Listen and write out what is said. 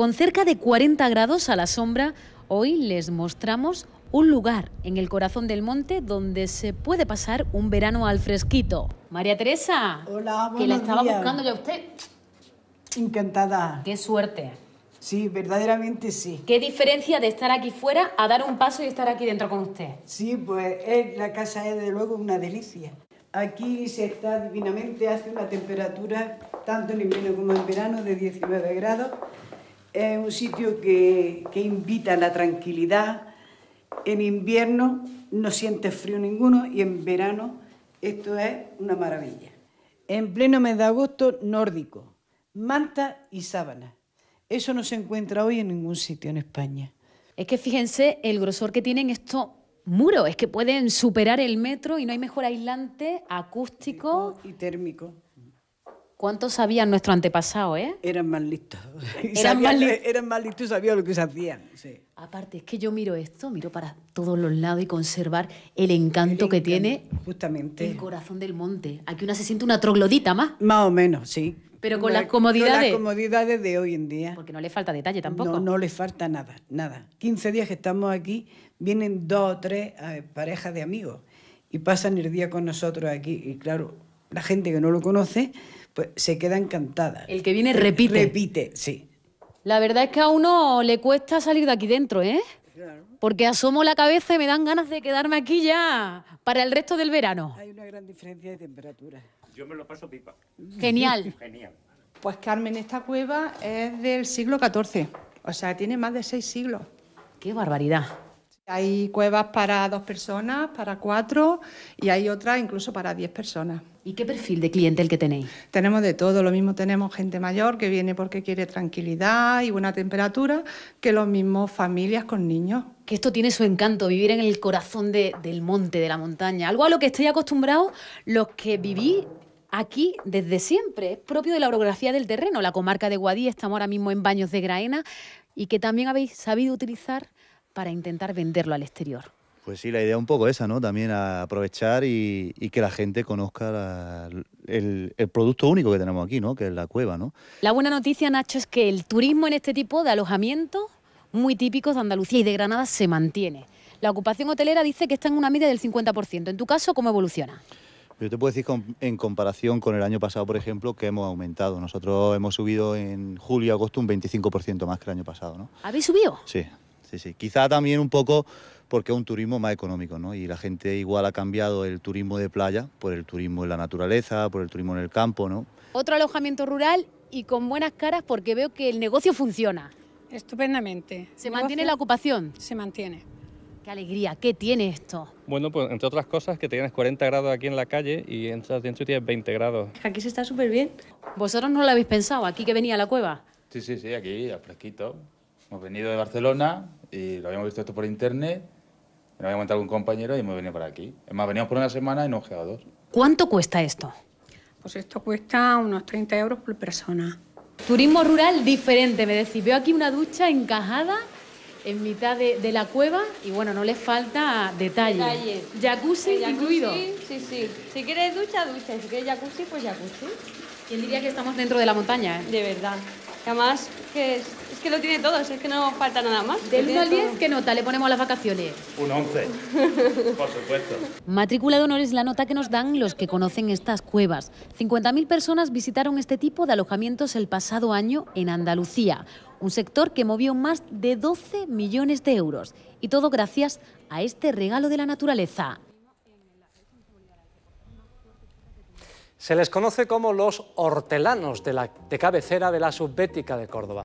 Con cerca de 40 grados a la sombra, hoy les mostramos un lugar en el corazón del monte donde se puede pasar un verano al fresquito. María Teresa. Hola, Que la estaba buscando ya usted. Encantada. Qué suerte. Sí, verdaderamente sí. ¿Qué diferencia de estar aquí fuera a dar un paso y estar aquí dentro con usted? Sí, pues la casa es de luego una delicia. Aquí se está divinamente, hace una temperatura, tanto en invierno como en verano, de 19 grados es un sitio que, invita a la tranquilidad. En invierno no sientes frío ninguno y en verano esto es una maravilla. En pleno mes de agosto, nórdico, manta y sábana. Eso no se encuentra hoy en ningún sitio en España. Es que fíjense el grosor que tienen estos muros, es que pueden superar el metro y no hay mejor aislante acústico y térmico. ¿Cuánto sabían nuestro antepasado, eh? Eran más listos. Eran, más listos. y sabían lo que se hacían. Aparte, es que yo miro esto, miro para todos los lados y conservar el encanto que tiene justamente. el corazón del monte. Aquí una se siente una troglodita más. Más o menos, sí. Pero con las comodidades. Con las comodidades de hoy en día. Porque no le falta detalle tampoco. No, no le falta nada, nada. 15 días que estamos aquí, vienen dos o tres eh, parejas de amigos y pasan el día con nosotros aquí. Y claro, la gente que no lo conoce pues se queda encantada. El que viene repite. Repite, sí. La verdad es que a uno le cuesta salir de aquí dentro, ¿eh? Porque asomo la cabeza y me dan ganas de quedarme aquí ya para el resto del verano. Hay una gran diferencia de temperatura. Yo me lo paso pipa. Genial. Genial. Pues Carmen, esta cueva es del siglo XIV, o sea, tiene más de seis siglos. ¡Qué barbaridad! Hay cuevas para dos personas, para cuatro y hay otras incluso para diez personas. ¿Y qué perfil de cliente el que tenéis? Tenemos de todo, lo mismo tenemos gente mayor que viene porque quiere tranquilidad y buena temperatura, que los mismos familias con niños. Que esto tiene su encanto, vivir en el corazón del monte, de la montaña, algo a lo que estoy acostumbrado los que viví aquí desde siempre. Es propio de la orografía del terreno. La comarca de Guadí, estamos ahora mismo en Baños de Graena y que también habéis sabido utilizar para intentar venderlo al exterior. Pues sí, la idea un poco esa, ¿no? También aprovechar y, que la gente conozca el, el, producto único que tenemos aquí, ¿no? Que es la cueva, ¿no? La buena noticia, Nacho, es que el turismo en este tipo de alojamientos muy típicos de Andalucía y de Granada se mantiene. La ocupación hotelera dice que está en una media del 50%. En tu caso, ¿cómo evoluciona? Yo te puedo decir en comparación con el año pasado, por ejemplo, que hemos aumentado. Nosotros hemos subido en julio y agosto un 25% más que el año pasado, ¿no? ¿Habéis subido? Sí sí, sí. Quizá también un poco porque es un turismo más económico, ¿no? Y la gente igual ha cambiado el turismo de playa por el turismo en la naturaleza, por el turismo en el campo, ¿no? Otro alojamiento rural y con buenas caras porque veo que el negocio funciona. Estupendamente. ¿Se mantiene la ocupación? Se mantiene. Qué alegría, ¿qué tiene esto? Bueno, pues entre otras cosas que tienes 40 grados aquí en la calle y en dentro y tienes 20 grados. Aquí se está súper bien. ¿Vosotros no lo habéis pensado aquí que venía la cueva? Sí, sí, sí, aquí, a fresquito. Hemos venido de Barcelona, y lo habíamos visto esto por internet, me lo había comentado un compañero y hemos venido para aquí. Es más, veníamos por una semana y nos quedado dos. ¿Cuánto cuesta esto? Pues esto cuesta unos 30 euros por persona. Turismo rural diferente, me decís. Veo aquí una ducha encajada en mitad de, la cueva y bueno, no le falta detalle. Jacuzzi, incluido. Sí, sí. Si quieres ducha, ducha. Si quieres jacuzzi, pues jacuzzi. ¿Quién diría que estamos dentro de la montaña? Eh? De verdad. Además, que es, que lo tiene todo, es que no falta nada más. Del 1 al 10, ¿qué nota le ponemos a las vacaciones? Un 11, por supuesto. Matrícula de honor es la nota que nos dan los que conocen estas cuevas. 50.000 personas visitaron este tipo de alojamientos el pasado año en Andalucía, un sector que movió más de 12 millones de euros. Y todo gracias a este regalo de la naturaleza. Se les conoce como los hortelanos de, la, de cabecera de la subbética de Córdoba.